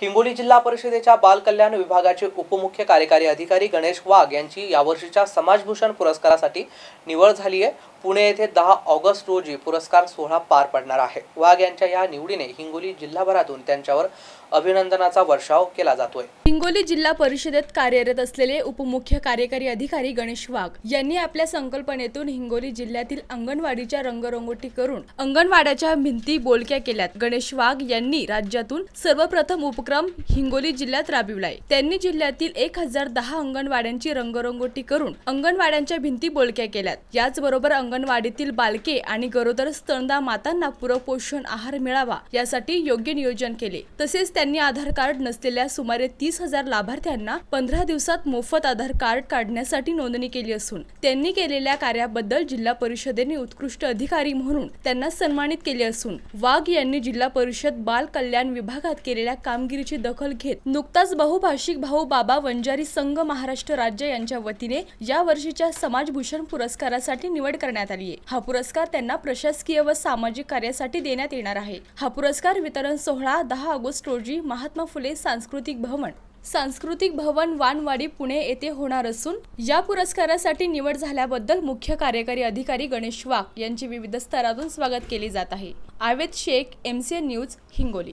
हिंगोली जिल्हा परिषदेच्या बालकल्याण विभागाचे उपमुख्य कार्यकारी अधिकारी गणेश वाघ यांची यावर्षीच्या समाजभूषण पुरस्कारासाठी निवड झाली आहे पुणे येथे दहा ऑगस्ट रोजी पुरस्कार सोहळा पार पडणार आहे वाघ यांच्या या निवडीने हिंगोली जिल्हाभरातून त्यांच्यावर अभिनंदनाचा वर्षाव केला जातोय हिंगोली जिल्हा परिषदेत कार्यरत असलेले उपमुख्य कार्यकारी अधिकारी गणेश वाघ यांनी आपल्या संकल्पनेतून हिंगोली जिल्ह्यातील अंगणवाडीच्या रंगरंगोटी करून अंगणवाड्याच्या भिंती बोलक्या केल्यात गणेश वाघ यांनी राज्यातून सर्वप्रथम उपक्रम हिंगोली जिल्ह्यात राबविलाय त्यांनी जिल्ह्यातील एक हजार दहा अंगणवाड्यांची रंगरंगोटी करून अंगणवाड्यांच्या भिंती बोलक्या केल्यात याचबरोबर अंगण अंगणवाडीतील बालके आणि गरोदर स्तनदा मातांना पोषण आहार मिळावा यासाठी योग्य नियोजन केले तसेच त्यांनी आधार कार्ड नसलेल्या सुमारे तीस हजार लाभार्थ्यांना पंधरा दिवसात मोफत आधार कार्ड काढण्यासाठी नोंदणी केली असून त्यांनी केलेल्या कार्याबद्दल जिल्हा परिषदेने उत्कृष्ट अधिकारी म्हणून त्यांना सन्मानित केले असून वाघ यांनी जिल्हा परिषद बाल कल्याण विभागात केलेल्या कामगिरीची दखल घेत नुकताच बहुभाषिक भाऊ बाबा वंजारी संघ महाराष्ट्र राज्य यांच्या वतीने या वर्षीच्या समाजभूषण पुरस्कारासाठी निवड करण्यात आली आहे हा पुरस्कार त्यांना प्रशासकीय व सामाजिक कार्यासाठी देण्यात येणार आहे हा पुरस्कार वितरण सोहळा दहा ऑगस्ट रोजी महात्मा फुले सांस्कृतिक भवन सांस्कृतिक भवन वानवाडी पुणे येथे होणार असून या पुरस्कारासाठी निवड झाल्याबद्दल मुख्य कार्यकारी अधिकारी गणेश वाघ यांचे विविध स्तरातून स्वागत केले जात आहे आवेद शेख ए न्यूज हिंगोली